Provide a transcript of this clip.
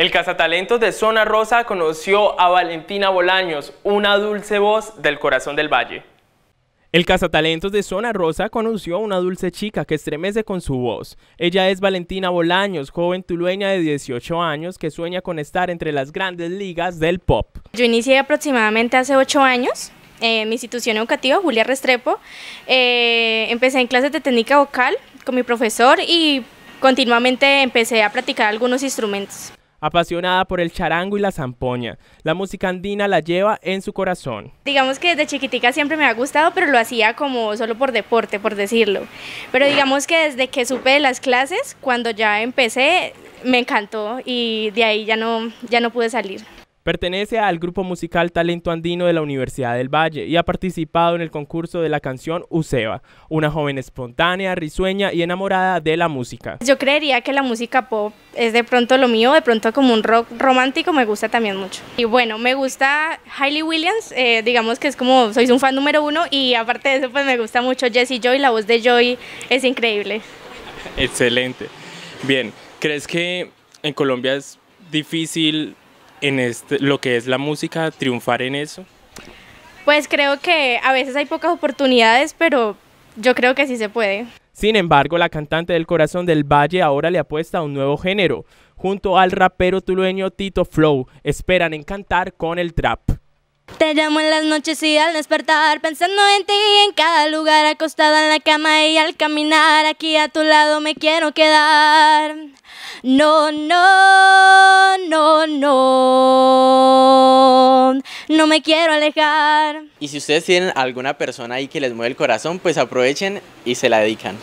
El cazatalentos de Zona Rosa conoció a Valentina Bolaños, una dulce voz del corazón del valle. El cazatalentos de Zona Rosa conoció a una dulce chica que estremece con su voz. Ella es Valentina Bolaños, joven tulueña de 18 años que sueña con estar entre las grandes ligas del pop. Yo inicié aproximadamente hace 8 años en eh, mi institución educativa, Julia Restrepo. Eh, empecé en clases de técnica vocal con mi profesor y continuamente empecé a practicar algunos instrumentos apasionada por el charango y la zampoña. La música andina la lleva en su corazón. Digamos que desde chiquitica siempre me ha gustado, pero lo hacía como solo por deporte, por decirlo. Pero digamos que desde que supe de las clases, cuando ya empecé, me encantó y de ahí ya no, ya no pude salir. Pertenece al grupo musical Talento Andino de la Universidad del Valle y ha participado en el concurso de la canción Useba, una joven espontánea, risueña y enamorada de la música. Yo creería que la música pop es de pronto lo mío, de pronto como un rock romántico me gusta también mucho. Y bueno, me gusta Hailey Williams, eh, digamos que es como, soy un fan número uno y aparte de eso pues me gusta mucho Jessie Joy, la voz de Joy es increíble. Excelente. Bien, ¿crees que en Colombia es difícil en este, lo que es la música, triunfar en eso? Pues creo que a veces hay pocas oportunidades, pero yo creo que sí se puede. Sin embargo, la cantante del corazón del Valle ahora le apuesta a un nuevo género. Junto al rapero tulueño Tito Flow, esperan encantar con el trap. Te llamo en las noches y al despertar, pensando en ti en cada lugar, acostada en la cama y al caminar, aquí a tu lado me quiero quedar. No, no, no, no. No me quiero alejar. Y si ustedes tienen alguna persona ahí que les mueve el corazón, pues aprovechen y se la dedican.